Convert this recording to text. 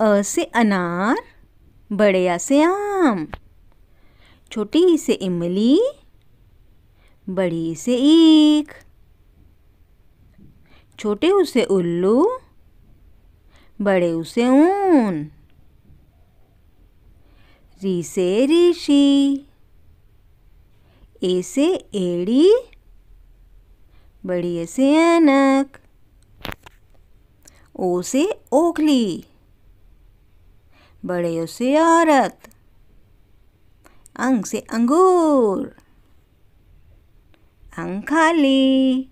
अ से अनार बड़े आ से आम छोटी से इमली बड़ी से ईख छोटे उसे उल्लू बड़े उसे ऊन री से ऋषि ए से एड़ी बड़ी से अनक ओ से ओखली बड़े से औरत अंग से अंगूर अंग खाली